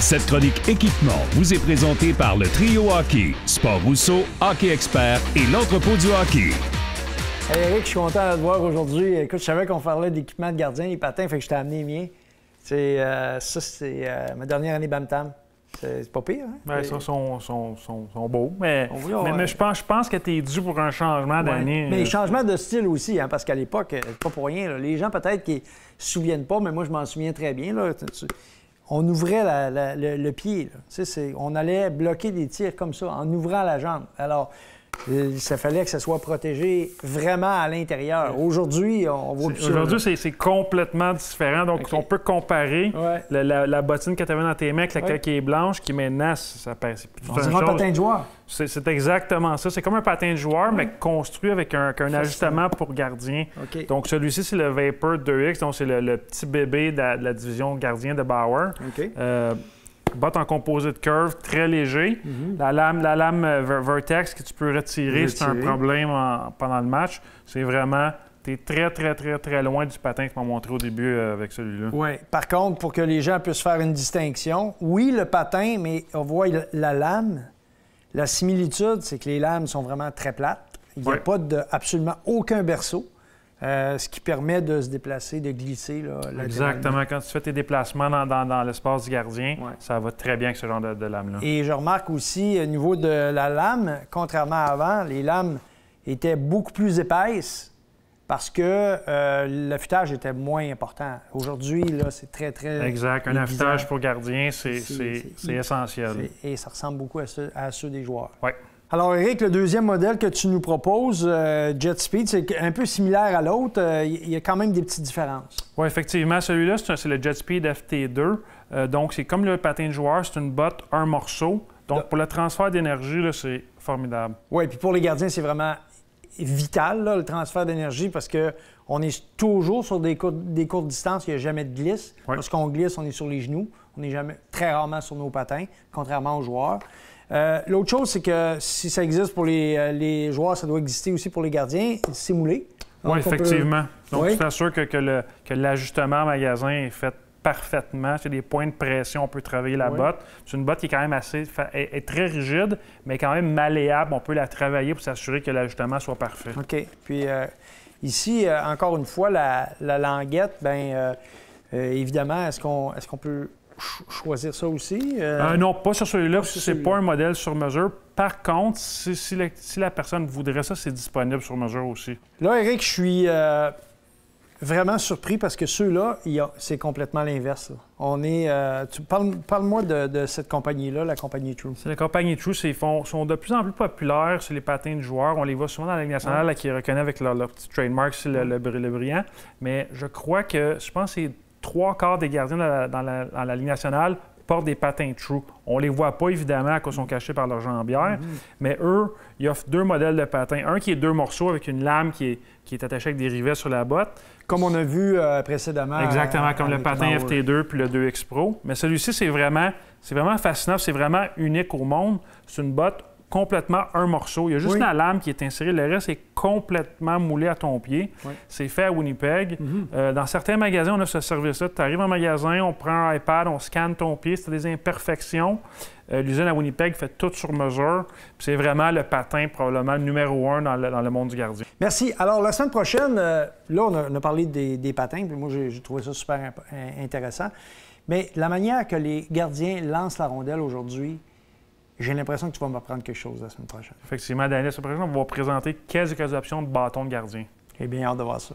Cette chronique équipement vous est présentée par le Trio Hockey, Sport Rousseau, Hockey Expert et l'entrepôt du hockey. Hey Eric, je suis content de te voir aujourd'hui. Écoute, je savais qu'on parlait d'équipement de gardien, et patins, fait que je t'ai amené les miens. Euh, ça, c'est euh, ma dernière année Bamtam. C'est pas pire, hein? ça, sont, sont, beaux, mais, mais, je, pense, je pense que tu es dû pour un changement d'année. Mais euh, changement de style aussi, hein, parce qu'à l'époque, pas pour rien. Les gens, peut-être, qui se souviennent pas, mais moi, je m'en souviens très bien. Là on ouvrait la, le, pied. On allait bloquer des tirs comme ça en ouvrant la jambe. Alors, euh, ça fallait que ça soit protégé vraiment à l'intérieur. Aujourd'hui, on voit plus Aujourd'hui, c'est complètement différent. Donc, on peut comparer la, bottine que tu avais dans tes mains avec la qui est blanche qui maintenant, ça passe. C'est un patin de joueur. C'est exactement ça. C'est comme un patin de joueur, mais construit avec un, ajustement pour gardien. Donc, celui-ci, c'est le Vapor 2X. Donc, c'est le, petit bébé de la, division gardien de Bauer. Euh, botte en de curve, très léger. Mhm. La lame, la lame euh, Vertex que tu peux retirer, c'est un problème pendant le match. C'est vraiment tu es très, très, très, très loin du patin que tu m'as montré au début euh, avec celui-là. Oui. Par contre, pour que les gens puissent faire une distinction, oui, le patin, mais on voit la lame. La similitude, c'est que les lames sont vraiment très plates. Il n'y a pas absolument aucun berceau. Euh, ce qui permet de se déplacer, de glisser. Là, Exactement. Quand tu fais tes déplacements dans, l'espace du gardien, ça va très bien avec ce genre de, lame-là. Et je remarque aussi, au niveau de la lame, contrairement à avant, les lames étaient beaucoup plus épaisses parce que euh, l'affûtage était moins important. Aujourd'hui, c'est très, très... Exact. Un affûtage pour gardien, c'est essentiel. Et ça ressemble beaucoup à ceux, à ceux des joueurs. Oui. Alors, Eric, le deuxième modèle que tu nous proposes, euh, Jet Speed, c'est un peu similaire à l'autre. Euh, il y a quand même des petites différences. Oui, effectivement. Celui-là, c'est le Jet Speed FT2. Euh, donc, c'est comme le patin de joueur, c'est une botte, un morceau. Donc, pour le transfert d'énergie, c'est formidable. Oui, puis pour les gardiens, c'est vraiment vital, le transfert d'énergie, parce que on est toujours sur des, des courtes distances, il n'y a jamais de glisse. Lorsqu'on glisse, on est sur les genoux, on est jamais très rarement sur nos patins, contrairement aux joueurs. Euh, l'autre chose, c'est que si ça existe pour les, euh, joueurs, ça doit exister aussi pour les gardiens. C'est moulé. oui, effectivement. Donc, tu sûr que, que l'ajustement magasin est fait parfaitement. C'est des points de pression, on peut travailler la botte. C'est une botte qui est quand même assez est, très rigide, mais quand même malléable. On peut la travailler pour s'assurer que l'ajustement soit parfait. OK. Puis euh, ici, encore une fois, la, la languette, bien évidemment, est-ce qu'on est-ce qu'on peut choisir ça aussi? Euh? Euh, non, pas sur celui-là. C'est n'est pas un modèle sur mesure. Par contre, si, la, personne voudrait ça, c'est disponible sur mesure aussi. Là, Eric, je suis euh, vraiment surpris parce que ceux-là, c'est complètement l'inverse. On est. parle, moi de, cette compagnie-là, la compagnie True. la compagnie True. Ils font, sont de plus en plus populaires sur les patins de joueurs. On les voit souvent dans la Ligue nationale, là, qui reconnaît avec leur, leur petit trademark, le, le, brillant. Mais je crois que, je pense c'est trois quarts des gardiens dans la, Ligue nationale portent des patins true. On les voit pas, évidemment, à qu'ils sont cachés par leur jambière, mhm. mais eux, ils offrent deux modèles de patins. Un qui est deux morceaux avec une lame qui est, attachée avec des rivets sur la botte. Comme on a vu euh, précédemment. Exactement, comme le patin FT2 puis le 2X Pro. Mais celui-ci, c'est vraiment, vraiment fascinant, c'est vraiment unique au monde. C'est une botte complètement un morceau. Il y a juste la lame qui est insérée. Le reste est complètement moulé à ton pied. C'est fait à Winnipeg. Mhm. Euh, dans certains magasins, on a ce service-là. Tu arrives en magasin, on prend un iPad, on scanne ton pied. C'est des imperfections, euh, l'usine à Winnipeg fait tout sur mesure. C'est vraiment le patin, probablement, numéro un dans le, monde du gardien. Merci. Alors, la semaine prochaine, euh, là, on a, parlé des, des patins. Puis moi, j'ai trouvé ça super intéressant. Mais la manière que les gardiens lancent la rondelle aujourd'hui, j'ai l'impression que tu vas m'apprendre quelque chose la semaine prochaine. Effectivement, Daniel, la semaine prochaine, on va présenter quelques options de bâton de gardien. Eh bien hâte de voir ça.